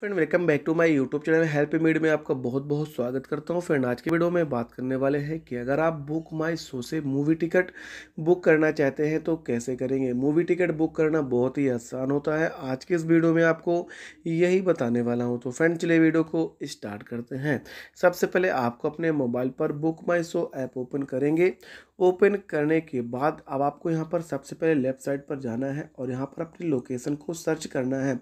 friend welcome back to my YouTube channel help मीड में आपका बहुत बहुत स्वागत करता हूं फ्रेंड आज के वीडियो में बात करने वाले हैं कि अगर आप बुक माय शो से मूवी टिकट बुक करना चाहते हैं तो कैसे करेंगे मूवी टिकट बुक करना बहुत ही आसान होता है आज के इस वीडियो में आपको यही बताने वाला हूँ तो फ्रेंड चले वीडियो को स्टार्ट करते हैं सबसे पहले आपको अपने मोबाइल पर Book My Show app open करेंगे ओपन करने के बाद अब आपको यहाँ पर सबसे पहले लेफ्ट साइड पर जाना है और यहाँ पर अपनी लोकेशन को सर्च करना है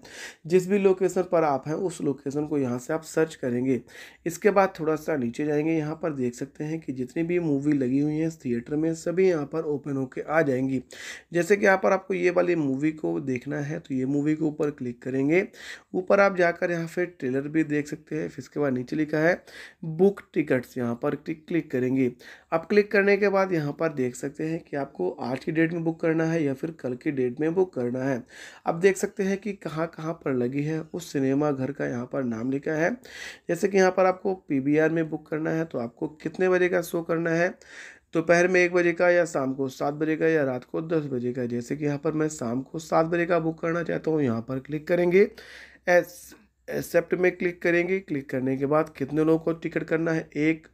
जिस भी लोकेशन पर आप हैं उस लोकेशन को यहाँ से आप सर्च करेंगे इसके बाद थोड़ा सा नीचे जाएंगे यहाँ पर देख सकते हैं कि जितनी भी मूवी लगी हुई हैं थिएटर में सभी यहाँ पर ओपन होकर आ जाएंगी जैसे कि यहाँ पर आपको ये वाली मूवी को देखना है तो ये मूवी के ऊपर क्लिक करेंगे ऊपर आप जाकर यहाँ फिर ट्रेलर भी देख सकते हैं फिर इसके बाद नीचे लिखा है बुक टिकट्स यहाँ पर क्लिक करेंगे अब क्लिक करने के बाद यहाँ यहाँ पर देख सकते हैं कि आपको आज की डेट में बुक करना है या फिर कल की डेट में बुक करना है आप देख सकते हैं कि कहाँ कहाँ पर लगी है उस सिनेमा घर का यहाँ पर नाम लिखा है जैसे कि यहाँ पर आपको पी में बुक करना है तो आपको कितने बजे का शो करना है दोपहर में एक बजे का या शाम को सात बजे का या रात को दस बजे का जैसे कि यहाँ पर मैं शाम को सात बजे का बुक करना चाहता हूँ यहाँ पर क्लिक करेंगे एस एक्सेप्ट में क्लिक करेंगे क्लिक करने के बाद कितने लोगों को टिकट करना है एक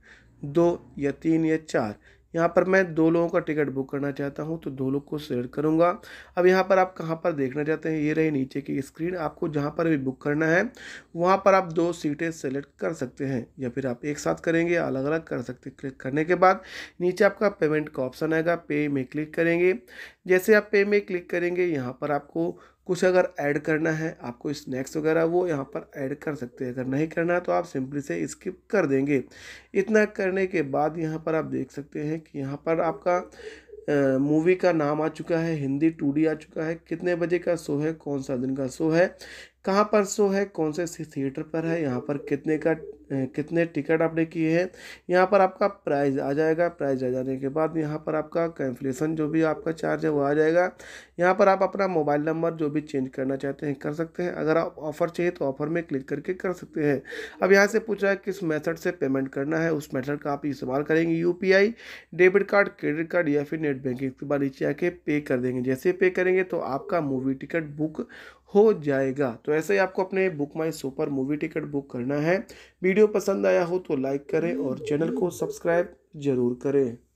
दो या तीन या चार यहाँ पर मैं दो लोगों का टिकट बुक करना चाहता हूँ तो दो लोग को सिलेक्ट करूँगा अब यहाँ पर आप कहाँ पर देखना चाहते हैं ये रहे नीचे की स्क्रीन आपको जहाँ पर भी बुक करना है वहाँ पर आप दो सीटें सेलेक्ट कर सकते हैं या फिर आप एक साथ करेंगे अलग अलग कर सकते क्लिक करने के बाद नीचे आपका पेमेंट का ऑप्शन आएगा पे में क्लिक करेंगे जैसे आप पे में क्लिक करेंगे यहाँ पर आपको कुछ अगर ऐड करना है आपको स्नैक्स वगैरह वो यहाँ पर ऐड कर सकते हैं अगर नहीं करना है तो आप सिंपली से स्किप कर देंगे इतना करने के बाद यहाँ पर आप देख सकते हैं कि यहाँ पर आपका मूवी का नाम आ चुका है हिंदी टू आ चुका है कितने बजे का शो है कौन सा दिन का शो है कहाँ पर शो है कौन से थिएटर पर है यहाँ पर कितने का कितने टिकट आपने किए हैं यहाँ पर आपका प्राइस आ जाएगा प्राइस आ जाने के बाद यहाँ पर आपका कैंसलेशन जो भी आपका चार्ज है वो आ जाएगा यहाँ पर आप अपना मोबाइल नंबर जो भी चेंज करना चाहते हैं कर सकते हैं अगर आप ऑफ़र चाहिए तो ऑफ़र में क्लिक करके कर सकते हैं अब यहाँ से पूछा है किस मेथड से पेमेंट करना है उस मेथड का आप इस्तेमाल करेंगे यू डेबिट कार्ड क्रेडिट कार्ड या फिर नेट बैंकिंग के बाद नीचे आके पे कर देंगे जैसे पे करेंगे तो आपका मूवी टिकट बुक हो जाएगा तो ऐसे ही आपको अपने Book My super movie ticket book करना है वीडियो पसंद आया हो तो लाइक करें और चैनल को सब्सक्राइब ज़रूर करें